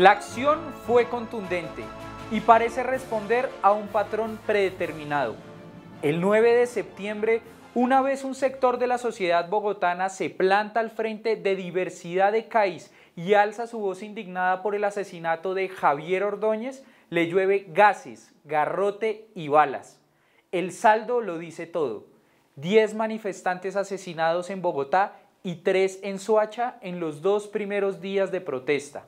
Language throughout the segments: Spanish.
La acción fue contundente y parece responder a un patrón predeterminado. El 9 de septiembre, una vez un sector de la sociedad bogotana se planta al frente de diversidad de CAIS y alza su voz indignada por el asesinato de Javier Ordóñez, le llueve gases, garrote y balas. El saldo lo dice todo. Diez manifestantes asesinados en Bogotá y tres en Soacha en los dos primeros días de protesta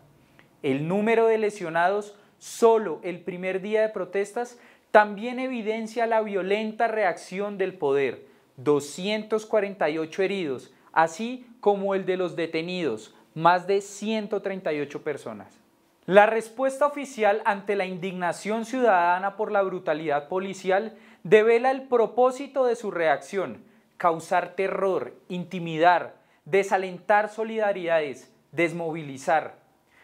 el número de lesionados solo el primer día de protestas también evidencia la violenta reacción del poder. 248 heridos, así como el de los detenidos, más de 138 personas. La respuesta oficial ante la indignación ciudadana por la brutalidad policial devela el propósito de su reacción, causar terror, intimidar, desalentar solidaridades, desmovilizar,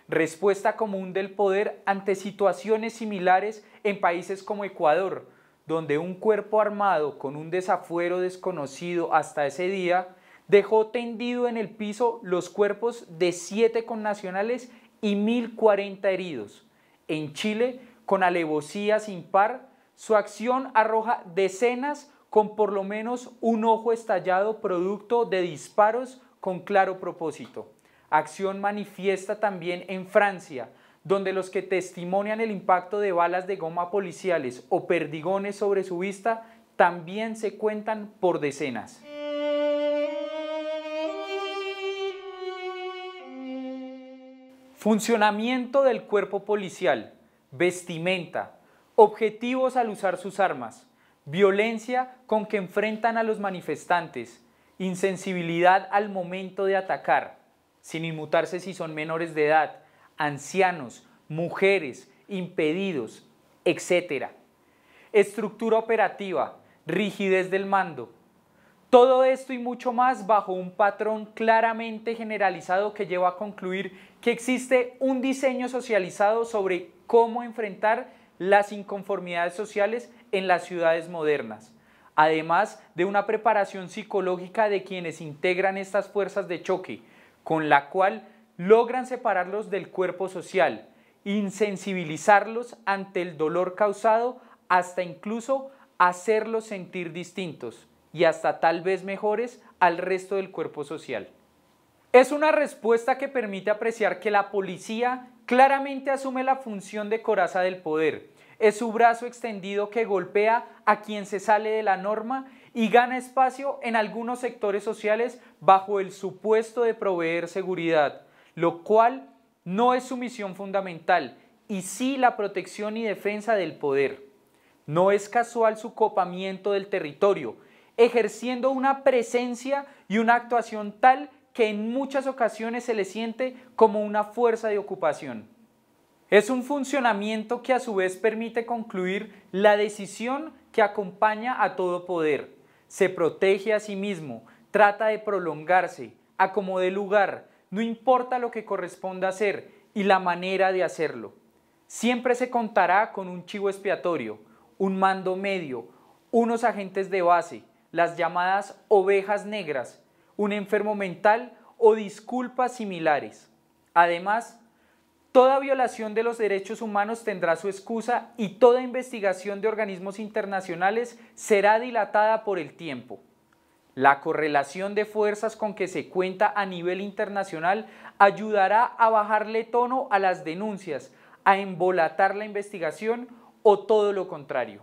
respuesta común del poder ante situaciones similares en países como Ecuador, donde un cuerpo armado con un desafuero desconocido hasta ese día dejó tendido en el piso los cuerpos de siete connacionales y 1.040 heridos. En Chile, con alevosía sin par, su acción arroja decenas con por lo menos un ojo estallado producto de disparos con claro propósito acción manifiesta también en Francia, donde los que testimonian el impacto de balas de goma policiales o perdigones sobre su vista también se cuentan por decenas. Funcionamiento del cuerpo policial, vestimenta, objetivos al usar sus armas, violencia con que enfrentan a los manifestantes, insensibilidad al momento de atacar, sin inmutarse si son menores de edad, ancianos, mujeres, impedidos, etc. Estructura operativa, rigidez del mando. Todo esto y mucho más bajo un patrón claramente generalizado que lleva a concluir que existe un diseño socializado sobre cómo enfrentar las inconformidades sociales en las ciudades modernas, además de una preparación psicológica de quienes integran estas fuerzas de choque, con la cual logran separarlos del cuerpo social, insensibilizarlos ante el dolor causado hasta incluso hacerlos sentir distintos y hasta tal vez mejores al resto del cuerpo social. Es una respuesta que permite apreciar que la policía claramente asume la función de coraza del poder. Es su brazo extendido que golpea a quien se sale de la norma y gana espacio en algunos sectores sociales bajo el supuesto de proveer seguridad, lo cual no es su misión fundamental y sí la protección y defensa del poder. No es casual su copamiento del territorio, ejerciendo una presencia y una actuación tal que en muchas ocasiones se le siente como una fuerza de ocupación. Es un funcionamiento que a su vez permite concluir la decisión que acompaña a todo poder, se protege a sí mismo, trata de prolongarse, acomode lugar, no importa lo que corresponda hacer y la manera de hacerlo. Siempre se contará con un chivo expiatorio, un mando medio, unos agentes de base, las llamadas ovejas negras, un enfermo mental o disculpas similares. Además, Toda violación de los derechos humanos tendrá su excusa y toda investigación de organismos internacionales será dilatada por el tiempo. La correlación de fuerzas con que se cuenta a nivel internacional ayudará a bajarle tono a las denuncias, a embolatar la investigación o todo lo contrario.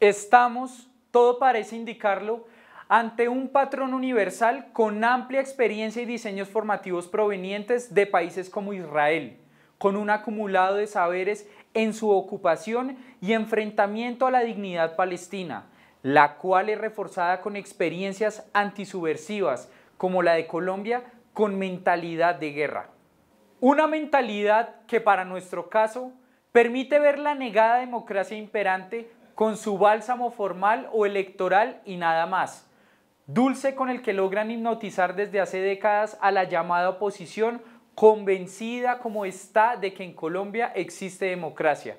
Estamos, todo parece indicarlo, ante un patrón universal con amplia experiencia y diseños formativos provenientes de países como Israel, con un acumulado de saberes en su ocupación y enfrentamiento a la dignidad palestina, la cual es reforzada con experiencias antisubversivas, como la de Colombia, con mentalidad de guerra. Una mentalidad que para nuestro caso permite ver la negada democracia imperante con su bálsamo formal o electoral y nada más, dulce con el que logran hipnotizar desde hace décadas a la llamada oposición convencida como está de que en Colombia existe democracia.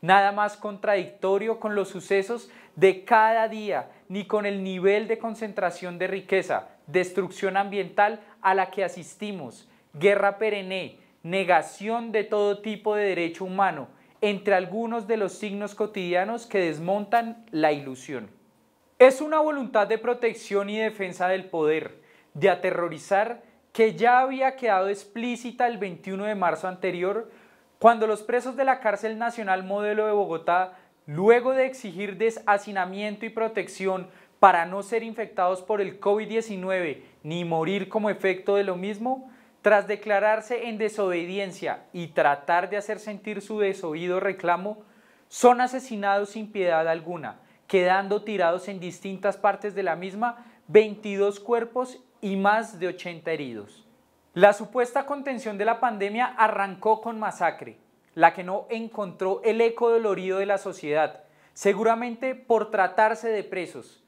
Nada más contradictorio con los sucesos de cada día, ni con el nivel de concentración de riqueza, destrucción ambiental a la que asistimos, guerra perenne, negación de todo tipo de derecho humano, entre algunos de los signos cotidianos que desmontan la ilusión. Es una voluntad de protección y defensa del poder, de aterrorizar que ya había quedado explícita el 21 de marzo anterior, cuando los presos de la cárcel nacional modelo de Bogotá, luego de exigir deshacinamiento y protección para no ser infectados por el COVID-19 ni morir como efecto de lo mismo, tras declararse en desobediencia y tratar de hacer sentir su desoído reclamo, son asesinados sin piedad alguna, quedando tirados en distintas partes de la misma 22 cuerpos y más de 80 heridos. La supuesta contención de la pandemia arrancó con masacre, la que no encontró el eco dolorido de la sociedad, seguramente por tratarse de presos.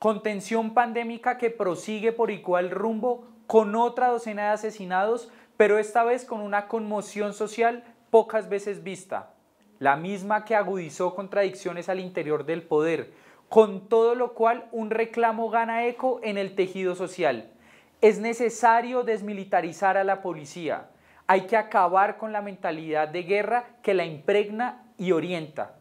Contención pandémica que prosigue por igual rumbo con otra docena de asesinados, pero esta vez con una conmoción social pocas veces vista. La misma que agudizó contradicciones al interior del poder, con todo lo cual un reclamo gana eco en el tejido social. Es necesario desmilitarizar a la policía. Hay que acabar con la mentalidad de guerra que la impregna y orienta.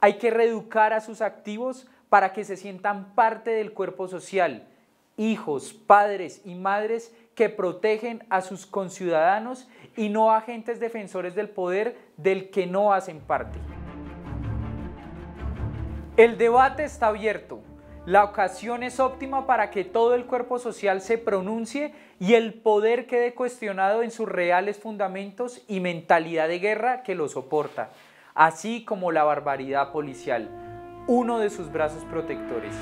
Hay que reeducar a sus activos para que se sientan parte del cuerpo social, hijos, padres y madres que protegen a sus conciudadanos y no agentes defensores del poder del que no hacen parte. El debate está abierto. La ocasión es óptima para que todo el cuerpo social se pronuncie y el poder quede cuestionado en sus reales fundamentos y mentalidad de guerra que lo soporta, así como la barbaridad policial, uno de sus brazos protectores.